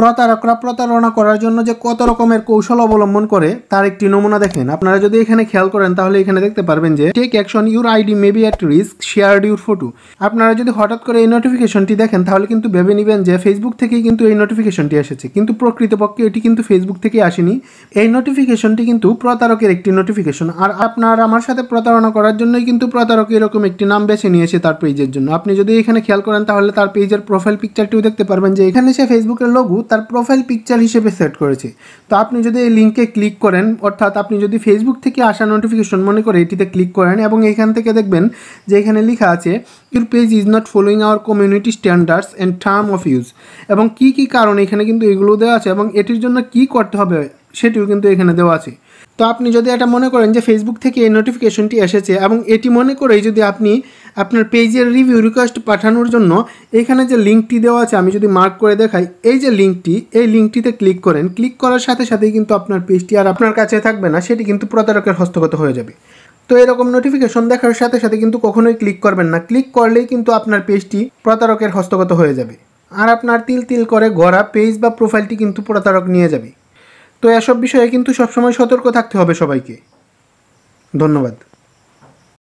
প্রতারকরা প্রতারণা করার জন্য যে কত রকমের কৌশল অবলম্বন করে তার একটি নমুনা দেখেন আপনারা যদি এখানে খেয়াল করেন তাহলে এখানে দেখতে পারবেন যে take action your ID maybe at risk share your photo আপনারা যদি হঠাৎ করে এই নোটিফিকেশনটি দেখেন তাহলে কিন্তু ভেবে নেবেন যে ফেসবুক থেকেই কিন্তু এই নোটিফিকেশনটি এসেছে কিন্তু প্রকৃতপক্ষে এটি কিন্তু ফেসবুক থেকেই আসেনি এই নোটিফিকেশনটি কিন্তু প্রতারকের একটি নোটিফিকেশন আর আপনার আমার সাথে প্রতারণা করার জন্যই কিন্তু প্রতারক এরকম একটি নাম বেছে নিয়েছে তার পেজের জন্য আপনি যদি এখানে খেয়াল করেন তাহলে তার পেজের প্রোফাইল পিকচারটিও দেখতে পারবেন যে এখানে সে ফেসবুকের লঘু তার প্রোফাইল পিকচার হিসেবে সেট করেছে তো আপনি যদি এই লিঙ্কে ক্লিক করেন অর্থাৎ আপনি যদি ফেসবুক থেকে আসা নোটিফিকেশন মনে করে এটিতে ক্লিক করেন এবং এখান থেকে দেখবেন যে এখানে লেখা আছে your page is not following our community standards and term of use এবং কি কি কারণ এখানে কিন্তু এগুলো দেওয়া আছে এবং এটির জন্য কি করতে হবে সেটিও কিন্তু এখানে দেওয়া আছে তো আপনি যদি এটা মনে করেন যে ফেসবুক থেকে এই নোটিফিকেশনটি এসেছে এবং এটি মনে করেই যদি আপনি আপনার পেজের রিভিউ রিকোয়েস্ট পাঠানোর জন্য এখানে যে লিঙ্কটি দেওয়া আছে আমি যদি মার্ক করে দেখাই এই যে লিঙ্কটি এই লিঙ্কটিতে ক্লিক করেন ক্লিক করার সাথে সাথেই কিন্তু আপনার পেজটি আর আপনার কাছে থাকবে না সেটি কিন্তু প্রতারকের হস্তগত হয়ে যাবে তো এরকম নোটিফিকেশন দেখার সাথে সাথে কিন্তু কখনোই ক্লিক করবেন না ক্লিক করলেই কিন্তু আপনার পেজটি প্রতারকের হস্তগত হয়ে যাবে আর আপনার তিল তিল করে গড়া পেজ বা প্রোফাইলটি কিন্তু প্রতারক নিয়ে যাবে তো এসব বিষয়ে কিন্তু সবসময় সতর্ক থাকতে হবে সবাইকে ধন্যবাদ